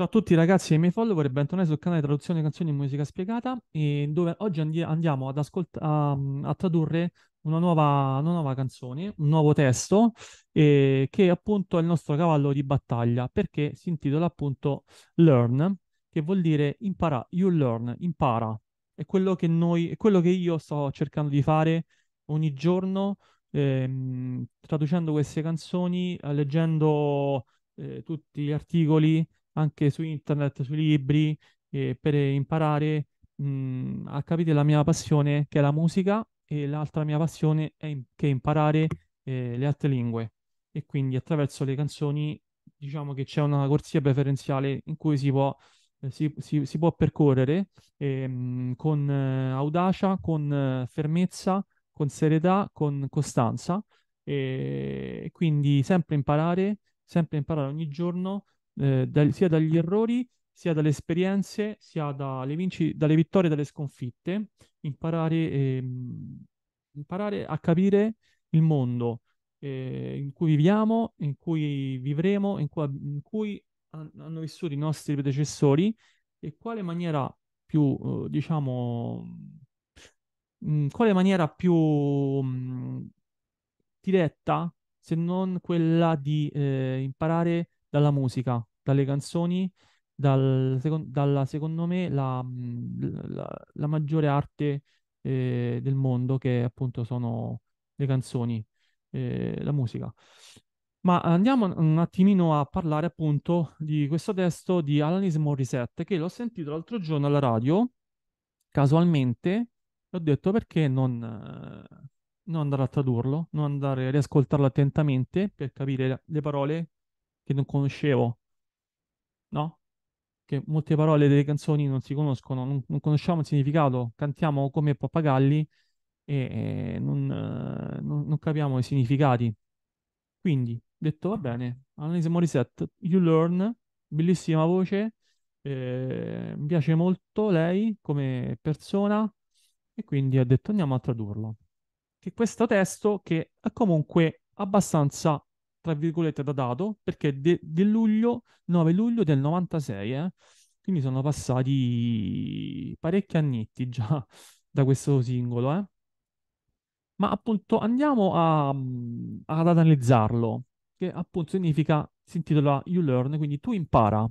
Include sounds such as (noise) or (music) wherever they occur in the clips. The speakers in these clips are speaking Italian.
Ciao a tutti ragazzi e miei follower, bentornati sul canale Traduzione Canzoni e Musica Spiegata, e dove oggi andi- andiamo ad ascolt- a, a, tradurre una nuova, una nuova, canzone, un nuovo testo, eh, che appunto è il nostro cavallo di battaglia, perché si intitola appunto Learn, che vuol dire impara, you learn, impara. È quello che, noi, è quello che io sto cercando di fare ogni giorno, ehm, traducendo queste canzoni, leggendo eh, tutti gli articoli, anche su internet, sui libri, eh, per imparare mh, mm, a capire la mia passione che è la musica e l'altra mia passione è in- che è imparare eh, le altre lingue. E quindi attraverso le canzoni diciamo che c'è una corsia preferenziale in cui si può, eh, si, si, si può percorrere mh, ehm, con eh, audacia, con eh, fermezza, con serietà, con costanza. E quindi sempre imparare, sempre imparare ogni giorno eh, da, sia dagli errori, sia dalle esperienze, sia dalle, vinci, dalle vittorie e dalle sconfitte, imparare, ehm, imparare, a capire il mondo eh, in cui viviamo, in cui vivremo, in cui, in cui hanno vissuto i nostri predecessori e quale maniera più, eh, diciamo, mh, mm, quale maniera più mh, mm, diretta se non quella di eh, imparare dalla musica, dalle canzoni, dal, dalla, secondo me, la, la, la maggiore arte eh, del mondo, che appunto sono le canzoni, eh, la musica. Ma andiamo un attimino a parlare appunto di questo testo di Alanis Morissette, che l'ho sentito l'altro giorno alla radio, casualmente, e ho detto perché non... non andare a tradurlo, non andare a riascoltarlo attentamente per capire le parole che non conoscevo no? Che molte parole delle canzoni non si conoscono, non, non conosciamo il significato, cantiamo come pappagalli e, e non, eh, non, non capiamo i significati. Quindi, detto va bene, Annalisa Morissette, You Learn, bellissima voce, eh, mi piace molto lei come persona e quindi ha detto andiamo a tradurlo. Che questo testo che è comunque abbastanza tra virgolette, datato, perché del de luglio, 9 luglio del 96, eh? quindi sono passati parecchi annetti già (laughs) da questo singolo, eh? Ma appunto andiamo a, ad analizzarlo, che appunto significa, si intitola You Learn, quindi tu impara.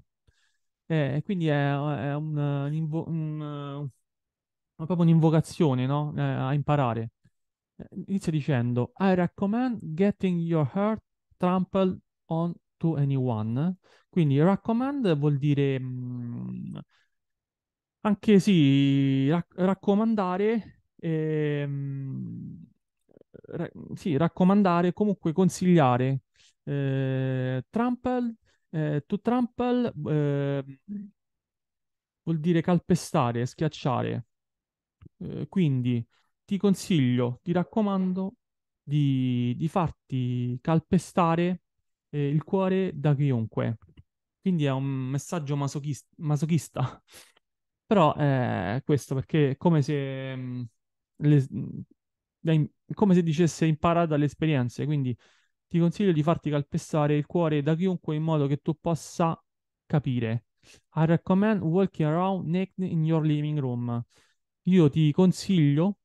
Eh, quindi è, è un, un, invo- un, proprio un'invocazione no? eh, a imparare. Eh, inizia dicendo I recommend getting your heart trample on to anyone. Quindi recommend vuol dire mh, mm, anche sì, rac- raccomandare, eh, ra- sì, raccomandare, comunque consigliare. Eh, trample, eh, to trample ehm, vuol dire calpestare, schiacciare. Eh, quindi ti consiglio, ti raccomando di, di farti calpestare eh, il cuore da chiunque. Quindi è un messaggio masochist- masochista. (laughs) Però è eh, questo perché è come se, mh, mm, le, mh, mm, come se dicesse impara dalle esperienze. Quindi ti consiglio di farti calpestare il cuore da chiunque in modo che tu possa capire. I recommend walking around naked in your living room. Io ti consiglio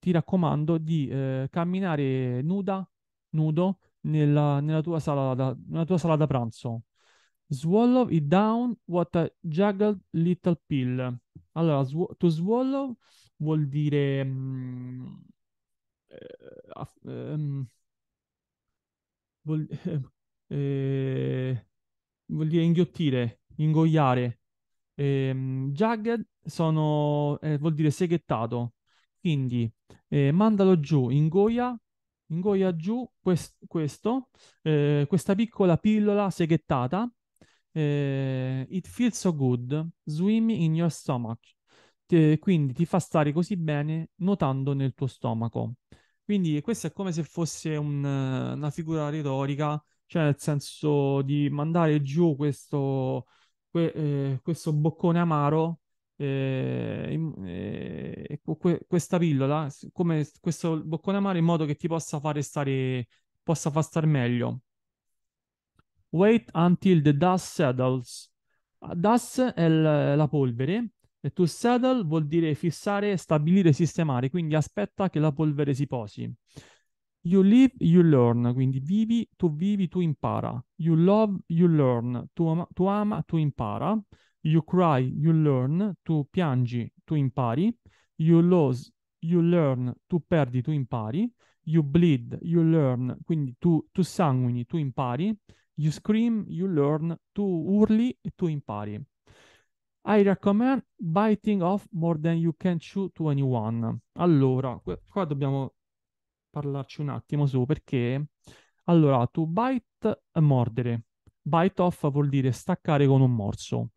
ti raccomando di eh, camminare nuda, nudo, nella, nella, tua sala da, nella tua sala da pranzo. Swallow it down what a juggled little pill. Allora, sw- to swallow vuol dire... Mm, eh, ehm, vuol, (laughs) eh, vuol dire inghiottire, ingoiare. Eh, jugged sono, eh, vuol dire seghettato. Quindi eh, mandalo giù, in ingoia, ingoia giù quest questo, eh, questa piccola pillola seghettata. Eh, it feels so good, swim in your stomach. Te, quindi ti fa stare così bene nuotando nel tuo stomaco. Quindi questo è come se fosse un, una figura retorica, cioè nel senso di mandare giù questo, que, eh, questo boccone amaro eh, eh, questa pillola, come questo boccone amaro, in modo che ti possa fare stare, possa far star meglio. Wait until the dust settles. Dust è l- la polvere e to settle vuol dire fissare, stabilire, sistemare, quindi aspetta che la polvere si posi. You live, you learn, quindi vivi, tu vivi, tu impara. You love, you learn, tu ama, tu, ama, tu impara. You cry, you learn, tu piangi, tu impari. You lose, you learn, tu perdi, tu impari. You bleed, you learn, quindi tu, tu sanguini, tu impari. You scream, you learn, tu urli e tu impari. I recommend biting off more than you can chew to anyone. Allora, qua dobbiamo parlarci un attimo su perché allora tu bite mordere. Bite off vuol dire staccare con un morso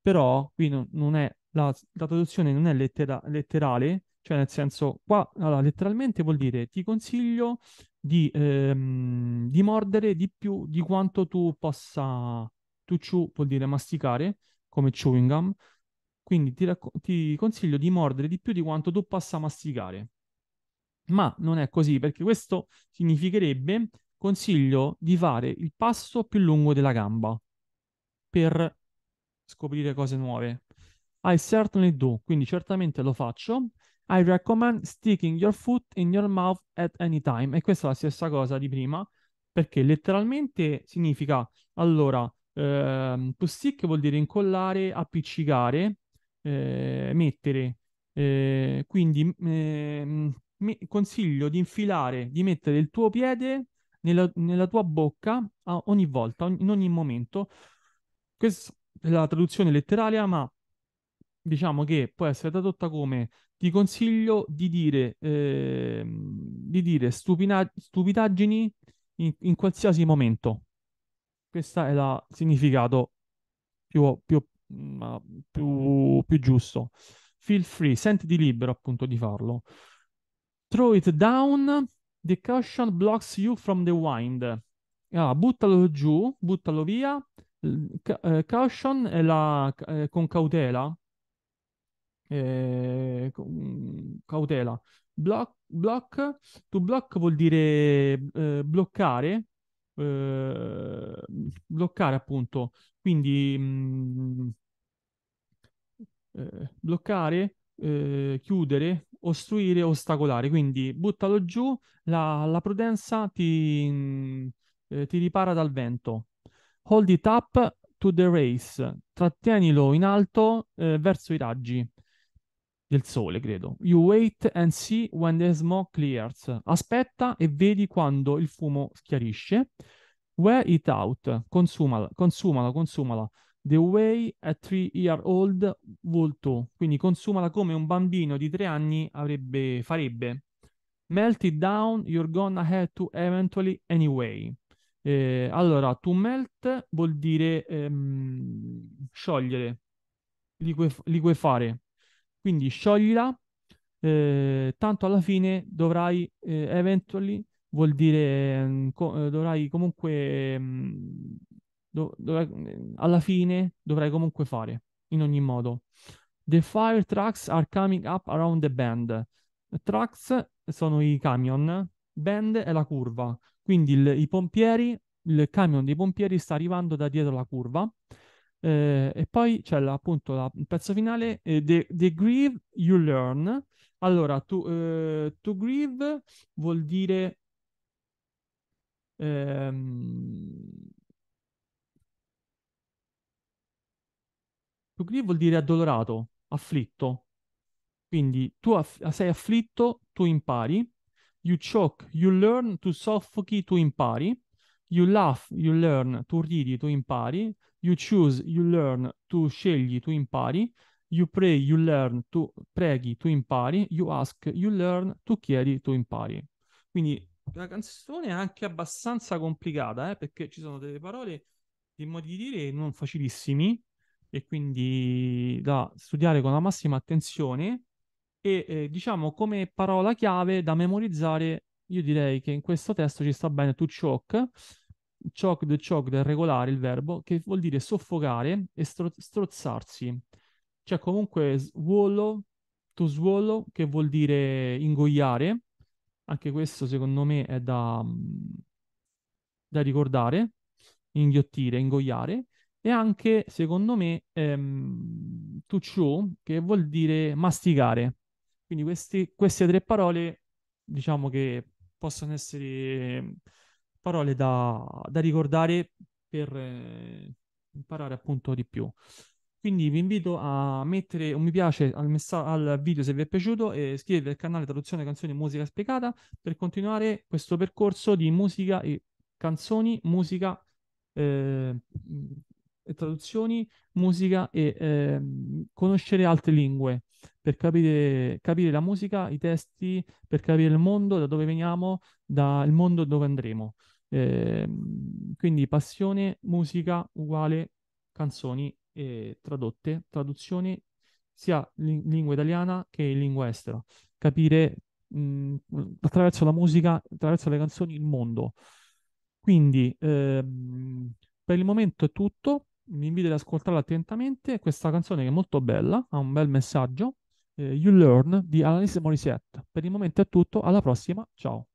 però qui non, non è la, la, traduzione non è lettera, letterale, cioè nel senso qua allora, letteralmente vuol dire ti consiglio di, ehm, di, mordere di più di quanto tu possa, tu chew vuol dire masticare come chewing gum, quindi ti, racco- ti consiglio di mordere di più di quanto tu possa masticare. Ma non è così perché questo significherebbe consiglio di fare il passo più lungo della gamba per scoprire cose nuove. I certainly do, quindi certamente lo faccio. I recommend sticking your foot in your mouth at any time. E questa è la stessa cosa di prima, perché letteralmente significa, allora, ehm, to stick vuol dire incollare, appiccicare, eh, mettere. Eh, quindi eh, mi consiglio di infilare, di mettere il tuo piede nella, nella tua bocca ogni volta, in ogni momento. Questo, la traduzione letteraria, ma diciamo che può essere tradotta come ti consiglio di dire, eh, di dire stupina- stupidaggini in, in, qualsiasi momento. Questo è il significato più, più, mm, ah, più, più giusto. Feel free, sentiti libero appunto di farlo. Throw it down, the caution blocks you from the wind. Ah, buttalo giù, buttalo via, eh, caution è la eh, con cautela, eh, mm, cautela. Block, block, to block vuol dire eh, bloccare, eh, bloccare appunto, quindi mh, mm, eh, bloccare, chiudere, ostruire, ostacolare, quindi buttalo giù, la, la prudenza ti, mm, ti ripara dal vento. Hold it up to the race, trattienilo in alto eh, verso i raggi del sole, credo. You wait and see when the smoke clears. Aspetta e vedi quando il fumo schiarisce. Wear it out, consumala, consumala, consumala. The way a three year old would do. Quindi consumala come un bambino di tre anni avrebbe, farebbe. Melt it down, you're gonna have to eventually anyway. Eh, allora, to melt vuol dire ehm, sciogliere, liquef- liquefare. Quindi scioglila, eh, tanto alla fine dovrai eh, eventually, vuol dire ehm, co- eh, dovrai comunque, ehm, do- dovrai, mm, alla fine dovrai comunque fare, in ogni modo. The fire trucks are coming up around the bend. Trucks sono i camion, bend è la curva. Quindi il, i pompieri, il camion dei pompieri sta arrivando da dietro la curva. Eh, e poi c'è la, appunto la, il pezzo finale, eh, the, the, Grieve You Learn. Allora, to, eh, to grieve vuol dire... Ehm, to grieve vuol dire addolorato, afflitto. Quindi tu aff- sei afflitto, tu impari. You choke, you learn, to soffochi, tu impari. You laugh, you learn, tu ridi, tu impari. You choose, you learn, tu scegli, tu impari. You pray, you learn, tu preghi, tu impari. You ask, you learn, tu chiedi, tu impari. Quindi la canzone è anche abbastanza complicata, eh, perché ci sono delle parole in modi di dire non facilissimi e quindi da studiare con la massima attenzione e eh, diciamo come parola chiave da memorizzare, io direi che in questo testo ci sta bene to choke, the choked è regolare il verbo, che vuol dire soffocare e stro- strozzarsi. c'è cioè, comunque swallow, to swallow, che vuol dire ingoiare, anche questo secondo me è da, mm, da ricordare, inghiottire, ingoiare, e anche secondo me ehm, to chew, che vuol dire masticare. Quindi questi, queste tre parole diciamo che possono essere eh, parole da, da ricordare per eh, imparare appunto di più. Quindi vi invito a mettere un mi piace al, messa- al video se vi è piaciuto e iscrivervi al canale Traduzione Canzoni e Musica Spiegata per continuare questo percorso di musica e canzoni, musica eh, e traduzioni, musica e eh, conoscere altre lingue per capire, capire la musica, i testi, per capire il mondo, da dove veniamo, dal mondo dove andremo. Eh, quindi passione, musica uguale canzoni eh, tradotte, traduzioni sia in lingua italiana che in lingua estera. Capire mh, attraverso la musica, attraverso le canzoni, il mondo. Quindi eh, per il momento è tutto. Vi invito ad ascoltarla attentamente. Questa canzone che è molto bella, ha un bel messaggio eh, You Learn di Annalise Morissette. Per il momento è tutto, alla prossima, ciao!